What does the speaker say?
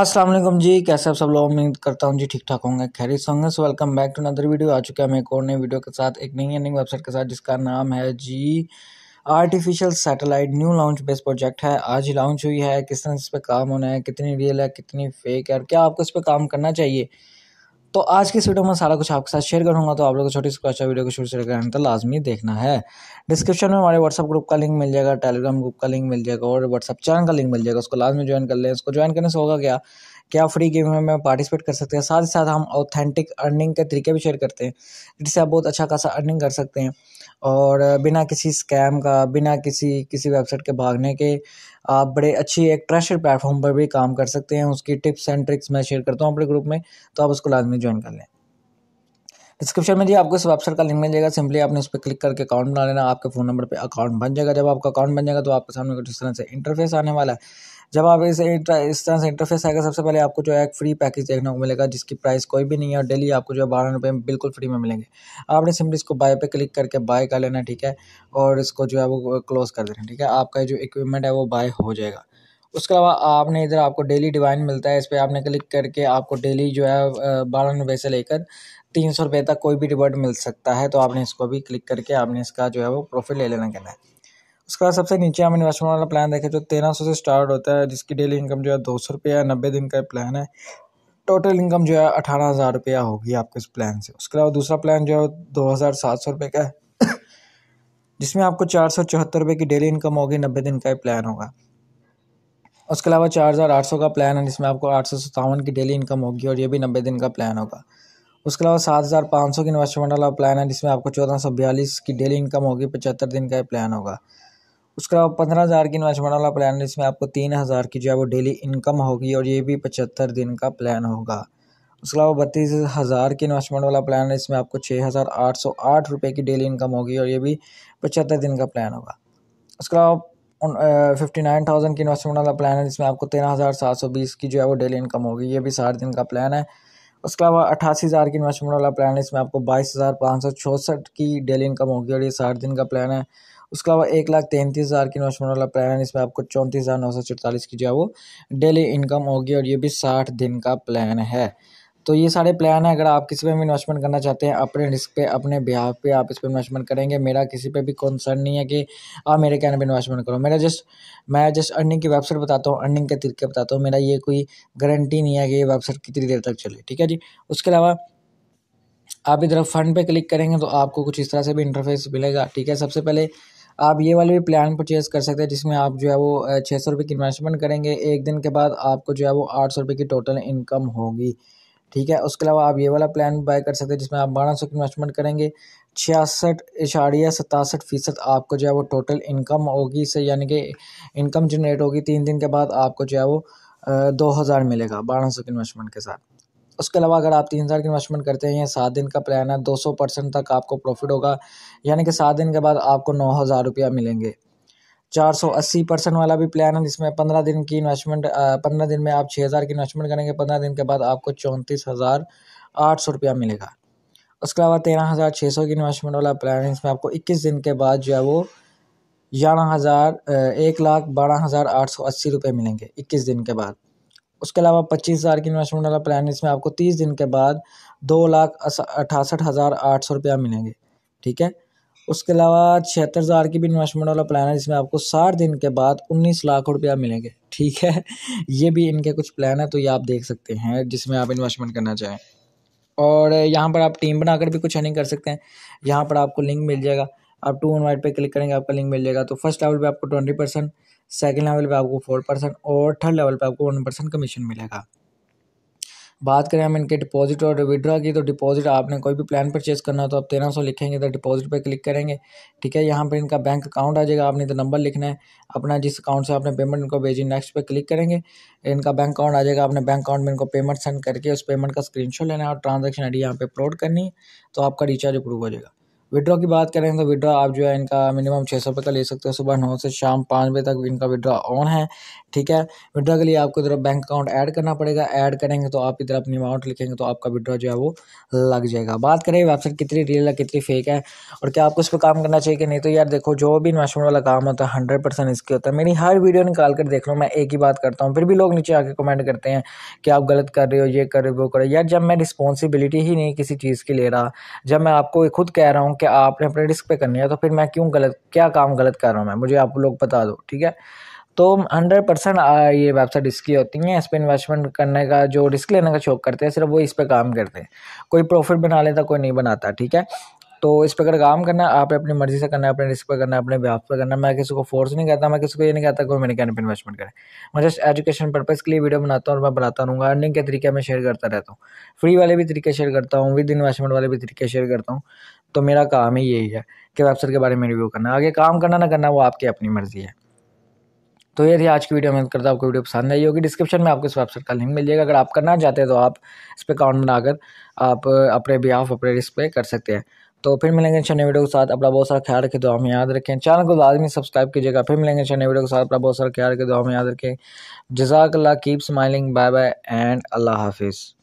अस्सलाम वालेकुम जी कैसे आप सब लोग उम्मीद करता हूँ जी ठीक ठाक होंगे खैरी होंगे so welcome back to another video आ चुका है मैं एक और नई वीडियो के साथ एक नई नई वेबसाइट के साथ जिसका नाम है जी artificial satellite new launch based project है आज ही लॉन्च हुई है किस तरह इस पर काम होना है कितनी रियल है कितनी फेक है और क्या आपको इस पर काम करना चाहिए तो आज की इस वीडियो में सारा कुछ आपके साथ शेयर करूंगा तो आप लोग को छोटी सी अच्छा वीडियो को शुरू से लेकर अंत लाजमी देखना है डिस्क्रिप्शन में हमारे व्हाट्सअप ग्रुप का लिंक मिल जाएगा टेलीग्राम ग्रुप का लिंक मिल जाएगा और व्हाट्सअप चैनल का लिंक मिल जाएगा उसको लाजमी ज्वाइन कर लें उसको ज्वाइन करने से होगा क्या क्या फ्री गेम में पार्टिसिपेट कर सकते हैं साथ ही साथ हम ऑथेंटिक अर्निंग के तरीके भी शेयर करते हैं जिससे आप बहुत अच्छा खासा अर्निंग कर सकते हैं और बिना किसी स्कैम का बिना किसी किसी वेबसाइट के भागने के आप बड़े अच्छी एक ट्रस्टेड प्लेटफॉर्म पर भी काम कर सकते हैं उसकी टिप्स एंड ट्रिक्स मैं शेयर करता हूँ अपने ग्रुप में तो आप उसको लाजमी ज्वाइन कर लें डिस्क्रिप्शन में जी आपको इस वेबसाइट का लिंक मिल जाएगा सिंपली आपने उस पर क्लिक करके अकाउंट बना लेना आपके फ़ोन नंबर पे अकाउंट बन जाएगा जब आपका अकाउंट बन जाएगा तो आपके सामने कुछ इस तरह से इंटरफेस आने वाला है जब आप इस इस तरह से इंटरफेस आएगा सबसे पहले आपको जो है एक फ्री पैकेज देखने को मिलेगा जिसकी प्राइस कोई भी नहीं है और डेली आपको जो है बारह रुपये में बिल्कुल फ्री में मिलेंगे आपने सिम्पली इसको बाय पे क्लिक करके बाय कर लेना ठीक है और इसको जो है वो क्लोज़ कर देना ठीक है आपका जो इक्विपमेंट है वो बाय हो जाएगा उसके अलावा आपने इधर आपको डेली डिवाइन मिलता है इस पर आपने क्लिक करके आपको डेली जो है बारह रुपये से लेकर तीन सौ रुपये तक कोई भी रिवॉर्ड मिल सकता है तो आपने इसको भी क्लिक करके आपने इसका जो है वो प्रॉफिट ले लेना कहना है उसके बाद सबसे नीचे हम इन्वेस्टमेंट वाला प्लान देखें तो तेरह सौ से स्टार्ट होता है जिसकी डेली इनकम जो है दो सौ रुपये है नब्बे दिन का प्लान है टोटल इनकम जो है अठारह हज़ार रुपया होगी आपके इस प्लान से उसके अलावा दूसरा प्लान जो है दो हज़ार सात सौ रुपये का है जिसमें आपको चार सौ चौहत्तर रुपये की डेली इनकम होगी नब्बे दिन का प्लान होगा उसके अलावा चार हज़ार आठ सौ का प्लान है जिसमें आपको आठ सौ सत्तावन की डेली इनकम होगी और ये भी नब्बे दिन का प्लान होगा उसके अलावा सात हज़ार पाँच सौ की इन्वेस्टमेंट वाला प्लान है जिसमें आपको चौदह सौ बयालीस की डेली इनकम होगी पचहत्तर दिन का प्लान होगा उसके अलावा पंद्रह हज़ार की इन्वेस्टमेंट वाला प्लान है इसमें आपको तीन हज़ार की जो है वो डेली इनकम होगी और ये भी पचहत्तर दिन का प्लान होगा उसके अलावा बत्तीस हज़ार की इन्वेस्टमेंट वाला प्लान है इसमें आपको छः हज़ार आठ सौ आठ रुपये की डेली इनकम होगी और ये भी पचहत्तर दिन का प्लान होगा उसके अलावा फिफ्टी नाइन थाउजेंड की इन्वेस्टमेंट वाला प्लान है जिसमें आपको तेरह हज़ार सात सौ बीस की जो है वो डेली इनकम होगी ये भी साठ दिन का प्लान है उसके अलावा अठासी हज़ार की इन्वेस्टमेंट वाला प्लान है इसमें आपको बाईस हज़ार पाँच सौ चौंसठ की डेली इनकम होगी और ये साठ दिन का प्लान है उसके अलावा एक लाख तैंतीस हज़ार की इन्वेस्टमेंट वाला प्लान है इसमें आपको चौंतीस हज़ार नौ सौ चौतालीस की जो है वो डेली इनकम होगी और ये भी साठ दिन का प्लान है तो ये सारे प्लान है अगर आप किसी पे भी इन्वेस्टमेंट करना चाहते हैं अपने रिस्क पे अपने बिहाफ पे आप इस पर इन्वेस्टमेंट करेंगे मेरा किसी पे भी कंसर्न नहीं है कि आप मेरे कहने पे इन्वेस्टमेंट करो मेरा जस्ट मैं जस्ट अर्निंग की वेबसाइट बताता हूँ अर्निंग के तरीके बताता हूँ मेरा ये कोई गारंटी नहीं है कि ये वेबसाइट कितनी देर तक चले ठीक है जी उसके अलावा आप इधर फंड पे क्लिक करेंगे तो आपको कुछ इस तरह से भी इंटरफेस मिलेगा ठीक है सबसे पहले आप ये वाले भी प्लान परचेज़ कर सकते हैं जिसमें आप जो है वो छः सौ रुपये की इन्वेस्टमेंट करेंगे एक दिन के बाद आपको जो है वो आठ सौ रुपये की टोटल इनकम होगी ठीक है उसके अलावा आप ये वाला प्लान बाय कर सकते हैं जिसमें आप बारह सौ की इन्वेस्टमेंट करेंगे छियासठ इशारिया सतासठ फ़ीसद आपको जो है वो टोटल इनकम होगी इससे यानी कि इनकम जनरेट होगी तीन दिन के बाद आपको जो है वो दो हज़ार मिलेगा बारह सौ की इन्वेस्टमेंट के साथ उसके अलावा अगर आप तीन साल की इन्वेस्टमेंट करते हैं सात दिन का प्लान है दो सौ परसेंट तक आपको प्रॉफिट होगा यानी कि सात दिन के बाद आपको नौ हज़ार रुपया मिलेंगे चार सौ अस्सी परसेंट वाला भी प्लान है जिसमें पंद्रह दिन की इन्वेस्टमेंट पंद्रह दिन में आप छः हज़ार की इन्वेस्टमेंट करेंगे पंद्रह दिन के बाद आपको चौंतीस हज़ार आठ सौ रुपया मिलेगा उसके अलावा तेरह हज़ार छः सौ की इन्वेस्टमेंट वाला प्लान है इसमें आपको इक्कीस दिन के बाद जो है वो ग्यारह हज़ार एक लाख बारह हज़ार आठ सौ अस्सी रुपये मिलेंगे इक्कीस दिन के बाद उसके अलावा पच्चीस हज़ार की इन्वेस्टमेंट वाला प्लान इसमें आपको तीस दिन के बाद दो लाख अठासठ हज़ार आठ सौ रुपया मिलेंगे ठीक है उसके अलावा छिहत्तर हज़ार की भी इन्वेस्टमेंट वाला प्लान है जिसमें आपको साठ दिन के बाद उन्नीस लाख रुपया मिलेंगे ठीक है ये भी इनके कुछ प्लान है तो ये आप देख सकते हैं जिसमें आप इन्वेस्टमेंट करना चाहें और यहाँ पर आप टीम बनाकर भी कुछ अर्निंग कर सकते हैं यहाँ पर आपको लिंक मिल जाएगा आप टू वन वाइट पर क्लिक करेंगे आपका लिंक मिल जाएगा तो फर्स्ट लेवल पर आपको ट्वेंटी परसेंट सेकेंड लेवल पर आपको फोर परसेंट और थर्ड लेवल पर आपको वन परसेंट कमीशन मिलेगा बात करें हम इनके डिपॉजिट और विड्रॉ की तो डिपॉजिट आपने कोई भी प्लान परचेज करना हो तो आप तेरह सौ लिखेंगे तो डिपॉजिट पर क्लिक करेंगे ठीक है यहाँ पर इनका बैंक अकाउंट आ जाएगा आपने तो नंबर लिखना है अपना जिस अकाउंट से आपने पेमेंट इनको भेजी नेक्स्ट पे क्लिक करेंगे इनका बैंक अकाउंट आ जाएगा आपने बैंक अकाउंट में इनको पेमेंट सेंड करके उस पेमेंट का स्क्रीनशॉट लेना है और ट्रांजेक्शन आई डी यहाँ पर अपलोड करनी है तो आपका रिचार्ज अप्रूव हो जाएगा विड्रॉ की बात करें तो विड्रॉ आप जो है इनका मिनिमम छः सौ रुपये का ले सकते हो सुबह नौ से शाम पाँच बजे तक इनका विड्रॉ ऑन है ठीक है विड्रॉ के लिए आपको इधर बैंक अकाउंट ऐड करना पड़ेगा ऐड करेंगे तो आप इधर अपनी अमाउंट लिखेंगे तो आपका विड्रॉ जो है वो लग जाएगा बात करें वेबसाइट कितनी रियल है कितनी फेक है और क्या आपको इस पर काम करना चाहिए कि नहीं तो यार देखो जो भी इन्वेस्टमेंट वाला काम होता है हंड्रेड परसेंट इसके होता है मेरी हर वीडियो निकाल कर देख लो मैं एक ही बात करता हूँ फिर भी लोग नीचे आके कमेंट करते हैं कि आप गलत कर रहे हो ये कर रहे हो वो कर रहे हो यार जब मैं रिस्पॉन्सिबिलिटी ही नहीं किसी चीज़ की ले रहा जब मैं आपको खुद कह रहा हूँ कि आपने अपने रिस्क पे करनी है तो फिर मैं क्यों गलत क्या काम गलत कर रहा हूँ मैं मुझे आप लोग बता दो ठीक है तो हंड्रेड परसेंट ये वेबसाइट रिस्की होती हैं इस पर इन्वेस्टमेंट करने का जो रिस्क लेने का शौक करते हैं सिर्फ वो इस पर काम करते हैं कोई प्रॉफिट बना लेता कोई नहीं बनाता ठीक है तो इस पर अगर काम करना आप अपनी मर्जी से करना है अपने रिस्क पर करना है अपने व्याप पर करना मैं किसी को फोर्स नहीं करता मैं किसी को ये नहीं कहता कोई मेरे कहने पर इन्वेस्टमेंट करें मैं जस्ट एजुकेशन पर्पज़ के लिए वीडियो बनाता हूँ और मैं बनाता रहूँगा अर्निंग के तरीके मैं शेयर करता रहता हूँ फ्री वाले भी तरीके शेयर करता हूँ विद इन्वेस्टमेंट वाले भी तरीके शेयर करता हूँ तो मेरा काम ही यही है कि वेबसाइट के बारे में रिव्यू करना आगे काम करना ना करना वो आपकी अपनी मर्जी है तो ये थी आज की वीडियो मैं करता हूँ आपको वीडियो पसंद आई होगी डिस्क्रिप्शन में आपको इस वेबसाइट का लिंक मिल जाएगा अगर आप करना चाहते हैं तो आप इस पर अकाउंट बनाकर आप अपने बिहाफ अपने रिस्क पे कर सकते हैं तो फिर मिलेंगे अच्छा वीडियो के साथ अपना बहुत सारा ख्याल रखें तो हम याद रखें चैनल को लाजमी सब्सक्राइब कीजिएगा फिर मिलेंगे अच्छा वीडियो के साथ अपना बहुत सारा ख्याल रखें तो हम याद रखें जजाकल्ला keep smiling bye bye and अल्लाह हाफिज़